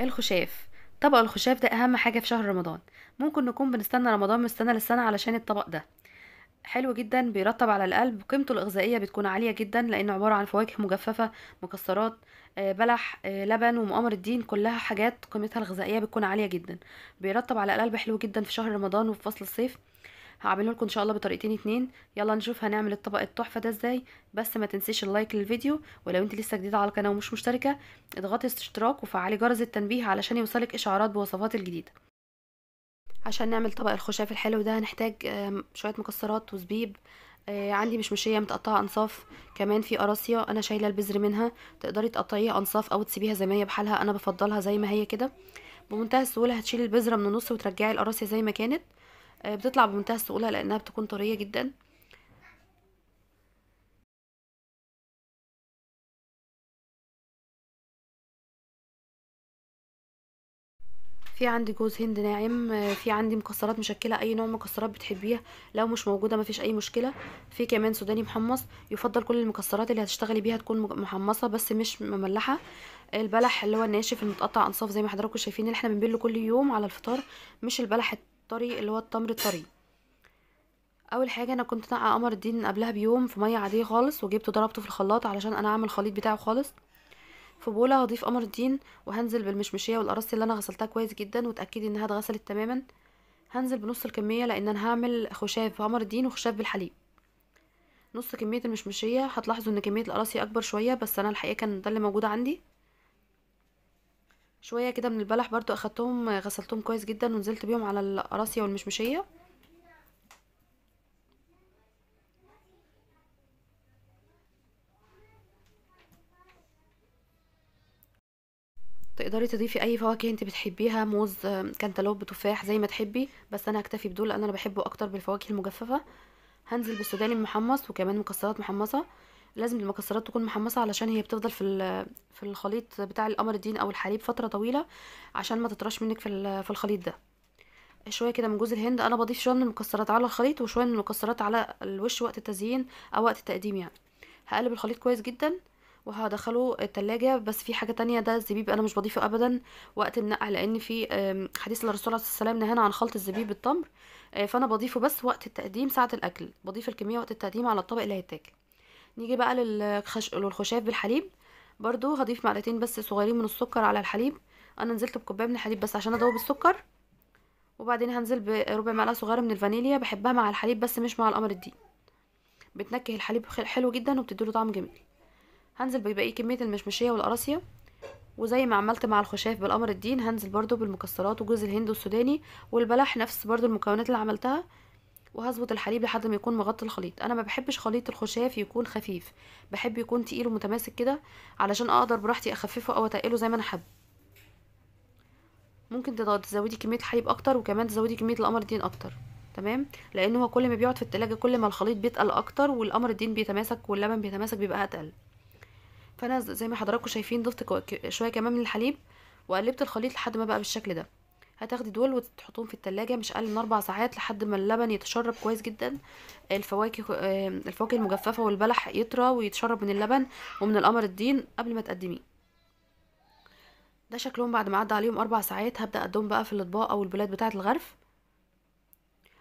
الخشاف طبق الخشاف ده اهم حاجه في شهر رمضان ممكن نكون بنستنى رمضان من السنه للسنه علشان الطبق ده حلو جدا بيرطب على القلب قيمته الغذائيه بتكون عاليه جدا لانه عباره عن فواكه مجففه مكسرات آه، بلح آه، لبن ومؤامر الدين كلها حاجات قيمتها الغذائيه بتكون عاليه جدا بيرطب على القلب حلو جدا في شهر رمضان وفي فصل الصيف هعمله لكم ان شاء الله بطريقتين اتنين يلا نشوف هنعمل الطبق التحفه ده ازاي بس ما تنسيش اللايك للفيديو ولو انت لسه جديده على القناه ومش مشتركه اضغطي اشتراك وفعلي جرس التنبيه علشان يوصلك اشعارات بوصفات الجديده عشان نعمل طبق الخشاف الحلو ده هنحتاج شويه مكسرات وزبيب آه، عندي مشمشيه متقطعه انصاف كمان في قراصيه انا شايله البذر منها تقدري تقطعيها انصاف او تسيبيها زي ما هي بحالها انا بفضلها زي ما هي كده بمنتهى السهوله هتشيلي البذره من النص وترجعي القراصيه زي ما كانت آه، بتطلع بمنتهى السهوله لانها بتكون طريه جدا في عندي جوز هند ناعم آه، في عندي مكسرات مشكله اي نوع مكسرات بتحبيها لو مش موجوده مفيش اي مشكله في كمان سوداني محمص يفضل كل المكسرات اللي هتشتغلي بيها تكون محمصه بس مش مملحه البلح اللي هو الناشف المتقطع انصاف زي ما حضراتكم شايفين اللي احنا بنبله كل يوم على الفطار مش البلح الطري اللي هو التمر الطري اول حاجه انا كنت نقع قمر الدين قبلها بيوم في ميه عاديه خالص وجبته ضربته في الخلاط علشان انا اعمل الخليط بتاعه خالص في بوله هضيف قمر الدين وهنزل بالمشمشيه والقراصي اللي انا غسلتها كويس جدا وتاكدي انها اتغسلت تماما هنزل بنص الكميه لان انا هعمل خشاف قمر الدين وخشاف بالحليب نص كميه المشمشيه هتلاحظوا ان كميه القراصي اكبر شويه بس انا الحقيقه كان ده اللي موجود عندي شويه كده من البلح برضو اخدتهم غسلتهم كويس جدا ونزلت بيهم على القراصيه والمشمشيه تقدري تضيفي اي فواكه انت بتحبيها موز كانتالوب تفاح زي ما تحبي بس انا هكتفي بدول لان انا بحبه اكتر بالفواكه المجففه هنزل بالسوداني المحمص وكمان مكسرات محمصه لازم المكسرات تكون محمصه علشان هي بتفضل في في الخليط بتاع القمر الدين او الحليب فتره طويله عشان ما تطرش منك في في الخليط ده شويه كده من جوز الهند انا بضيف شويه من المكسرات على الخليط وشويه من المكسرات على الوش وقت التزيين او وقت التقديم يعني هقلب الخليط كويس جدا وهدخله التلاجة بس في حاجة تانية ده الزبيب انا مش بضيفه ابدا وقت النقع لان في حديث الرسول عليه الصلاة والسلام نهانا عن خلط الزبيب بالتمر آه، فانا بضيفه بس وقت التقديم ساعة الاكل بضيف الكمية وقت التقديم على الطبق اللي هيتاكل نيجي بقى للخش... للخشاف بالحليب برضو هضيف معلقتين بس صغيرين من السكر على الحليب انا نزلت بكوبايه من الحليب بس عشان ادوب السكر وبعدين هنزل بربع معلقه صغيره من الفانيليا بحبها مع الحليب بس مش مع القمر الدين بتنكه الحليب حلو جدا وبتديله طعم جميل هنزل بباقي كميه المشمشيه والقراصيه وزي ما عملت مع الخشاف بالقمر الدين هنزل برضو بالمكسرات وجوز الهند والسوداني والبلح نفس برضو المكونات اللي عملتها وهظبط الحليب لحد ما يكون مغطي الخليط انا ما بحبش خليط الخشاف يكون خفيف بحب يكون تقيل ومتماسك كده علشان اقدر براحتي اخففه او اتقله زي ما انا حب ممكن تزودي كميه الحليب اكتر وكمان تزودي كميه القمر الدين اكتر تمام لان هو كل ما بيقعد في التلاجة كل ما الخليط بيتقل اكتر والقمر الدين بيتماسك واللبن بيتماسك بيبقى اتقل فانا زي ما حضراتكم شايفين ضفت شويه كمان من الحليب وقلبت الخليط لحد ما بقى بالشكل ده هتاخدي دول وتحطهم في التلاجة مش اقل من اربع ساعات لحد ما اللبن يتشرب كويس جدا الفواكه الفواكه المجففه والبلح يطرى ويتشرب من اللبن ومن القمر الدين قبل ما تقدميه ده شكلهم بعد ما عدى عليهم اربع ساعات هبدا اقدمهم بقى في الاطباق او البلاد بتاعه الغرف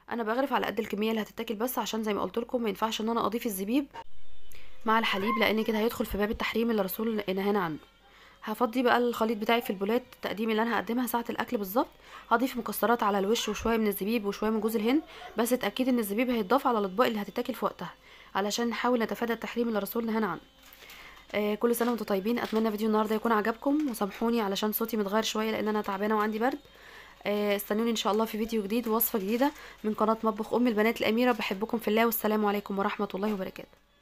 انا بغرف على قد الكميه اللي هتتاكل بس عشان زي ما قلت لكم ما ينفعش ان انا اضيف الزبيب مع الحليب لان كده هيدخل في باب التحريم اللي الرسول نهانا عنه هفضي بقى الخليط بتاعي في البولات التقديم اللي انا هقدمها ساعه الاكل بالظبط هضيف مكسرات على الوش وشويه من الزبيب وشويه من جوز الهند بس اتاكدي ان الزبيب هيتضاف على الاطباق اللي هتتاكل في وقتها علشان نحاول نتفادى التحريم اللي رسولنا نهانا عنه آه كل سنه وانتم طيبين اتمنى فيديو النهارده يكون عجبكم وسامحوني علشان صوتي متغير شويه لان انا تعبانه وعندي برد آه استنوني ان شاء الله في فيديو جديد ووصفه جديده من قناه مطبخ ام البنات الاميره بحبكم في الله والسلام عليكم ورحمه الله وبركاته